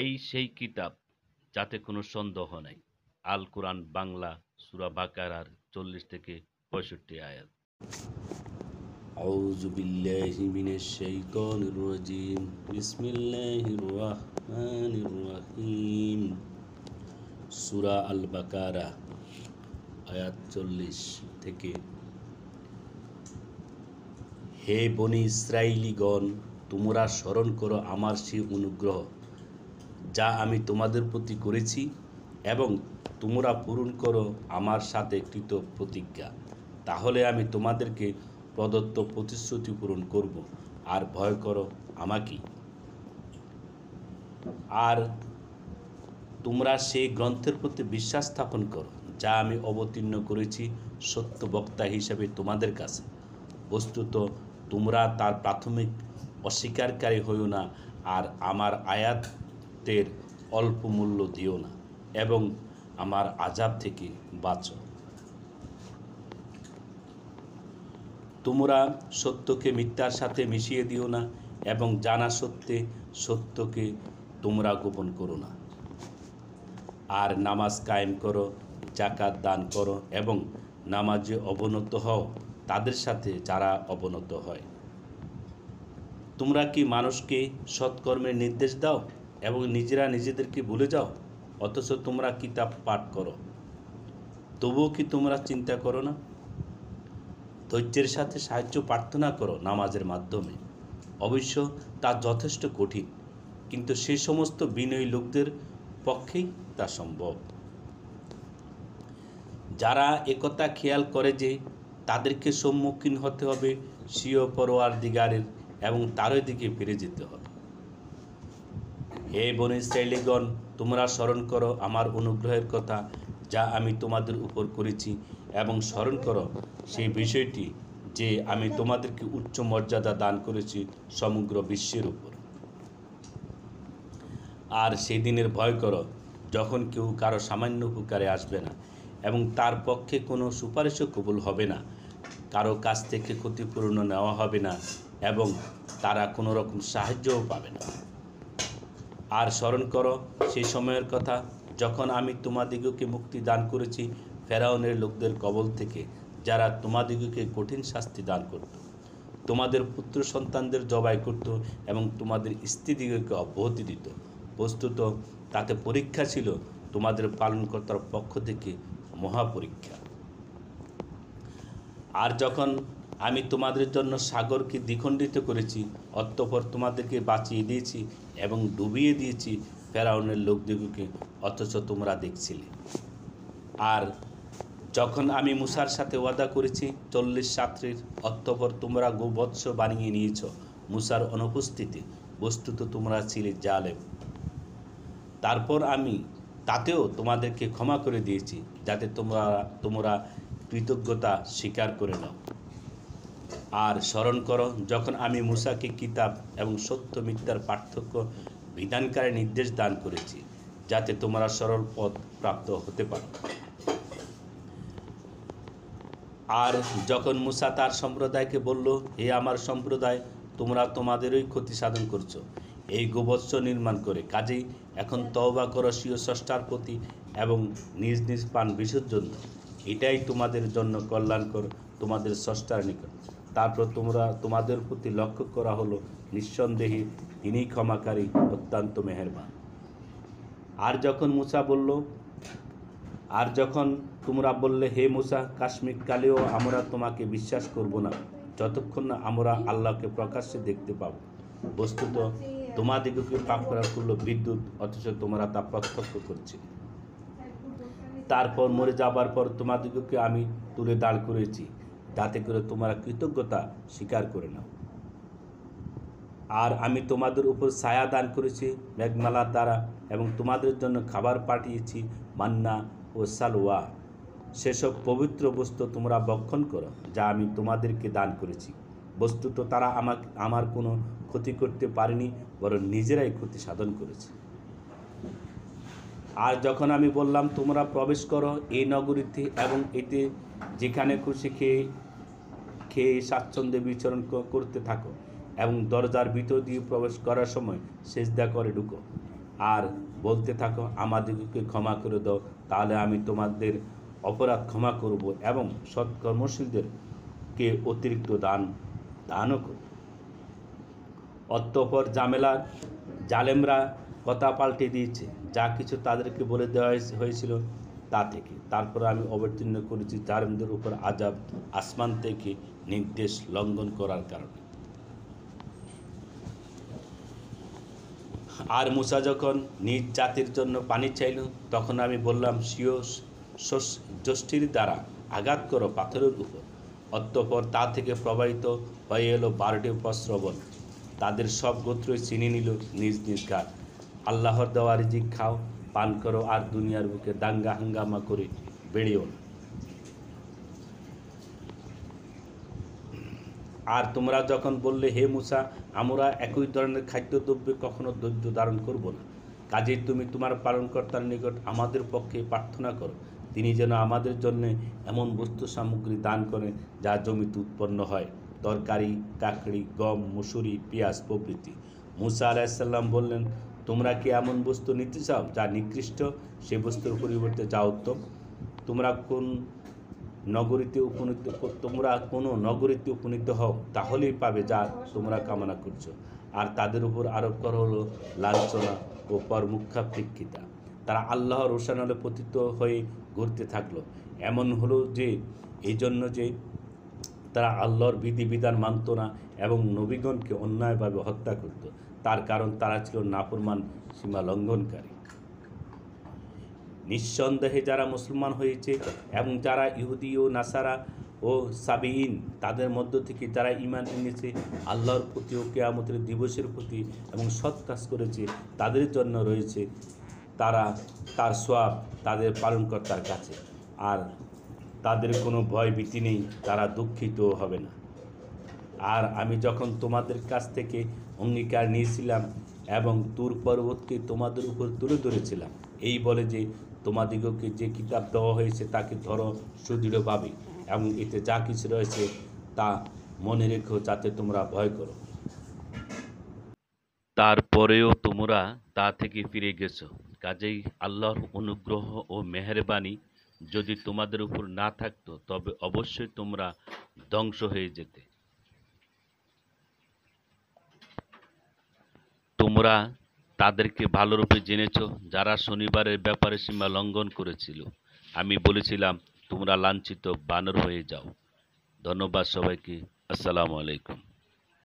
এই সেই কিতাব যাতে কোনো সন্দেহ নাই আল কোরআন বাংলা সুরা বাকারার চল্লিশ থেকে পঁয়ষট্টি আয়াত أعوذ بالله من الشيطان الرجيم بسم الله الرحمن الرحيم সুরা আল বাকারা আয়াত চল্লিশ থেকে হে বনি ইসরায়েলিগণ তোমরা স্মরণ করো আমার সেই অনুগ্রহ যা আমি তোমাদের প্রতি করেছি এবং তোমরা পূরণ করো আমার সাথে কৃত প্রতিজ্ঞা তাহলে আমি তোমাদেরকে প্রদত্ত প্রতিশ্রুতি পূরণ করব আর ভয় করো আমাকে আর তোমরা সেই গ্রন্থের প্রতি বিশ্বাস স্থাপন করো যা আমি অবতীর্ণ করেছি সত্য বক্তা হিসেবে তোমাদের কাছে বস্তুত তোমরা তার প্রাথমিক অস্বীকারী হইও না আর আমার আয়াত সত্যের অল্প মূল্য দিও না এবং আমার আজাব থেকে বাঁচো তোমরা সত্যকে মিথ্যার সাথে মিশিয়ে দিও না এবং জানা সত্যে সত্যকে তোমরা গোপন করো না আর নামাজ কায়েম করো জাকাত দান করো এবং নামাজে অবনত হও তাদের সাথে যারা অবনত হয় তোমরা কি মানুষকে সৎকর্মের নির্দেশ দাও এবং নিজেরা নিজেদেরকে ভুলে যাও অথচ তোমরা কিতাব পাঠ করো তবুও কি তোমরা চিন্তা করো না ধৈর্যের সাথে সাহায্য প্রার্থনা করো নামাজের মাধ্যমে অবশ্য তা যথেষ্ট কঠিন কিন্তু সে সমস্ত বিনয়ী লোকদের পক্ষেই তা সম্ভব যারা একতা খেয়াল করে যে তাদেরকে সম্মুখীন হতে হবে স্বীয় পরোয়ার দিগারের এবং তারই দিকে ফিরে যেতে হবে হে বন তোমরা স্মরণ করো আমার অনুগ্রহের কথা যা আমি তোমাদের উপর করেছি এবং স্মরণ করো সেই বিষয়টি যে আমি তোমাদেরকে উচ্চ মর্যাদা দান করেছি সমগ্র বিশ্বের উপর আর সেই দিনের ভয় করো যখন কেউ কারো সামান্য উপকারে আসবে না এবং তার পক্ষে কোনো সুপারিশও কবুল হবে না কারো কাছ থেকে ক্ষতিপূরণ নেওয়া হবে না এবং তারা কোনো রকম সাহায্যও পাবে না আর স্মরণ করো সেই সময়ের কথা যখন আমি তোমাদিগকে মুক্তি দান করেছি ফেরাউনের লোকদের কবল থেকে যারা তোমাদিগকে কঠিন শাস্তি দান করত তোমাদের পুত্র সন্তানদের জবাই করত এবং তোমাদের স্ত্রীদিগকে অব্যাহতি দিত বস্তুত তাতে পরীক্ষা ছিল তোমাদের পালনকর্তার পক্ষ থেকে মহাপরীক্ষা আর যখন আমি তোমাদের জন্য সাগরকে দ্বিখণ্ডিত করেছি অতঃপর তোমাদেরকে বাঁচিয়ে দিয়েছি এবং ডুবিয়ে দিয়েছি ফেরাউনের লোকদিগকে অথচ তোমরা দেখছিলে আর যখন আমি মুসার সাথে ওয়াদা করেছি চল্লিশ সাত্রীর অত্যপর তোমরা গোবৎস বানিয়ে নিয়েছ মুসার অনুপস্থিতি বস্তুত তোমরা ছিলে জালেব তারপর আমি তাতেও তোমাদেরকে ক্ষমা করে দিয়েছি যাতে তোমরা তোমরা কৃতজ্ঞতা স্বীকার করে নাও আর স্মরণ করো যখন আমি মুসাকে কিতাব এবং সত্য মিথ্যার পার্থক্য বিধানকারী নির্দেশ দান করেছি যাতে তোমরা সরল পথ প্রাপ্ত হতে পারো আর যখন মুসা তার সম্প্রদায়কে বলল হে আমার সম্প্রদায় তোমরা তোমাদেরই ক্ষতি সাধন করছো এই গোবৎস নির্মাণ করে কাজেই এখন তওবা করো স্বীয় স্রষ্টার প্রতি এবং নিজ নিজ পান বিসর্জন এটাই তোমাদের জন্য কল্যাণকর তোমাদের স্রষ্টার নিকট তারপর তোমরা তোমাদের প্রতি লক্ষ্য করা হলো নিঃসন্দেহে ইনি ক্ষমাকারী অত্যন্ত মেহেরবান আর যখন মুসা বলল আর যখন তোমরা বললে হে মুসা কাশ্মীর কালেও আমরা তোমাকে বিশ্বাস করব না যতক্ষণ না আমরা আল্লাহকে প্রকাশ্যে দেখতে পাব বস্তুত তোমাদিগকে পাপ করার করলো বিদ্যুৎ অথচ তোমরা তা প্রত্যক্ষ করছে তারপর মরে যাবার পর তোমাদিগকে আমি তুলে দাঁড় করেছি যাতে করে তোমরা কৃতজ্ঞতা স্বীকার করে নাও আর আমি তোমাদের উপর ছায়া দান করেছি মেঘমালার দ্বারা এবং তোমাদের জন্য খাবার পাঠিয়েছি মান্না ও সালোয়া সেসব পবিত্র বস্তু তোমরা বক্ষণ করো যা আমি তোমাদেরকে দান করেছি বস্তুত তারা আমাকে আমার কোনো ক্ষতি করতে পারেনি বরং নিজেরাই ক্ষতি সাধন করেছে আর যখন আমি বললাম তোমরা প্রবেশ করো এই নগরীতে এবং এতে যেখানে খুশি খেয়ে খেয়ে স্বাচ্ছন্দ্যে বিচরণ করতে থাকো এবং দরজার ভিতর দিয়ে প্রবেশ করার সময় সেজদা করে ঢুকো আর বলতে থাকো আমাদেরকে ক্ষমা করে দাও তাহলে আমি তোমাদের অপরাধ ক্ষমা করব এবং সৎকর্মশীলদেরকে অতিরিক্ত দান দানও করব অত্যপর জামেলার জালেমরা কথা পাল্টে দিয়েছে যা কিছু তাদেরকে বলে দেওয়া হয়েছিল তা থেকে তারপরে আমি অবতীর্ণ করেছি মধ্যে উপর আজাব আসমান থেকে নির্দেশ লঙ্ঘন করার কারণে আর মুসা যখন নিজ জাতির জন্য পানি চাইল তখন আমি বললাম সিও জ্যোষ্ঠীর দ্বারা আঘাত করো পাথরের উপর অতঃপর তা থেকে প্রবাহিত হয়ে এলো বারোটি উপশ্রবণ তাদের সব গোত্রই চিনি নিল নিজ নিজ গাছ আল্লাহর দেওয়া খাও পান করো আর দুনিয়ার বুকে দাঙ্গা হাঙ্গামা করে বেড়িও না আর তোমরা যখন বললে হে মুসা আমরা একই ধরনের খাদ্যদ্রব্যে কখনো ধৈর্য ধারণ করব না কাজেই তুমি তোমার পালনকর্তার নিকট আমাদের পক্ষে প্রার্থনা করো তিনি যেন আমাদের জন্য এমন বস্তু সামগ্রী দান করে যা জমিতে উৎপন্ন হয় তরকারি কাকড়ি গম মুসুরি পেঁয়াজ প্রভৃতি মুসা আলাহিসাল্লাম বললেন তোমরা কি এমন বস্তু নিতে চাও যা নিকৃষ্ট সে বস্তুর পরিবর্তে যা উত্তম তোমরা কোন নগরীতে উপনীত তোমরা কোনো নগরীতে উপনীত হও তাহলেই পাবে যা তোমরা কামনা করছো আর তাদের উপর আরোপ করা হলো লাঞ্ছনা ও পরমুখা প্রেক্ষিতা তারা আল্লাহর রোশানলে পতিত হয়ে ঘুরতে থাকলো এমন হলো যে এই জন্য যে তারা আল্লাহর বিধিবিধান মানত না এবং নবীগণকে অন্যায়ভাবে হত্যা করত তার কারণ তারা ছিল নাফরমান সীমা লঙ্ঘনকারী নিঃসন্দেহে যারা মুসলমান হয়েছে এবং যারা ইহুদি ও নাসারা ও সাবিহীন তাদের মধ্য থেকে যারা ইমান এনেছে আল্লাহর প্রতি ও কেয়ামতের দিবসের প্রতি এবং সৎ কাজ করেছে তাদের জন্য রয়েছে তারা তার সোয়াব তাদের পালনকর্তার কাছে আর তাদের কোনো ভয় ভীতি নেই তারা দুঃখিত হবে না আর আমি যখন তোমাদের কাছ থেকে অঙ্গীকার নিয়েছিলাম এবং তুর পর্বতকে তোমাদের উপর তুলে ধরেছিলাম এই বলে যে তোমাদিগকে যে কিতাব দেওয়া হয়েছে তাকে ধরো সুদৃঢ়ভাবে এবং এতে যা কিছু রয়েছে তা মনে রেখো যাতে তোমরা ভয় করো তারপরেও তোমরা তা থেকে ফিরে গেছো কাজেই আল্লাহর অনুগ্রহ ও মেহরবানি যদি তোমাদের উপর না থাকতো তবে অবশ্যই তোমরা ধ্বংস হয়ে যেতে তোমরা তাদেরকে ভালোরূপে জেনেছ যারা শনিবারের ব্যাপারে সীমা লঙ্ঘন করেছিল আমি বলেছিলাম তোমরা লাঞ্ছিত বানর হয়ে যাও ধন্যবাদ সবাইকে আসসালামু আলাইকুম